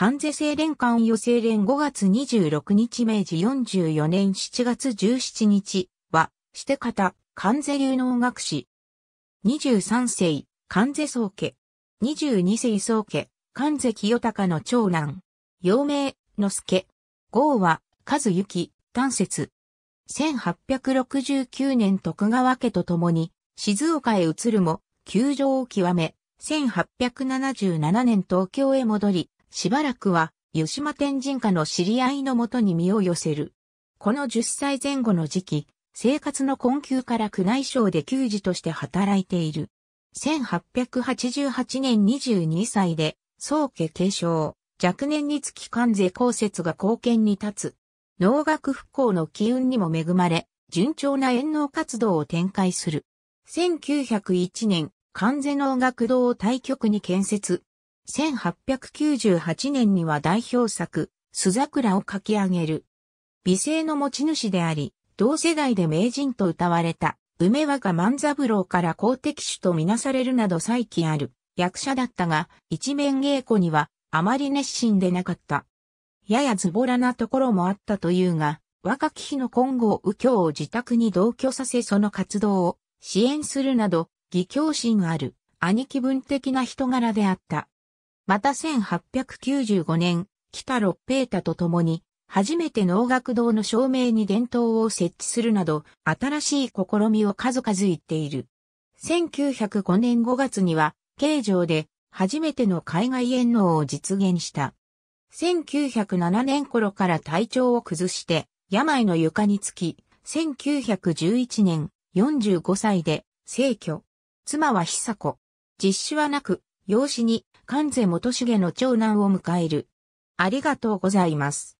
関税制連関予制連5月26日明治44年7月17日は、して方、関税流能学士。23世、関税宗家。22世宗家、関税清隆の長男。陽明、之助。号は、和幸、丹節。1869年徳川家と共に、静岡へ移るも、休場を極め、1877年東京へ戻り、しばらくは、湯島天神家の知り合いのもとに身を寄せる。この10歳前後の時期、生活の困窮から宮内省で給仕として働いている。1888年22歳で、宗家継承、若年につき関税公設が貢献に立つ。農学復興の機運にも恵まれ、順調な遠農活動を展開する。1901年、関税農学堂を対局に建設、1898年には代表作、須桜を書き上げる。美声の持ち主であり、同世代で名人と歌われた、梅若万三郎から公的主とみなされるなど再起ある役者だったが、一面稽古にはあまり熱心でなかった。ややズボラなところもあったというが、若き日の今後右京を自宅に同居させその活動を支援するなど、義教心ある、兄貴分的な人柄であった。また1895年、北六平太と共に、初めて農学堂の照明に伝統を設置するなど、新しい試みを数々言っている。1905年5月には、京城で、初めての海外遠農を実現した。1907年頃から体調を崩して、病の床につき、1911年、45歳で、逝去。妻は久子。実子はなく、養子に関税元重の長男を迎える。ありがとうございます。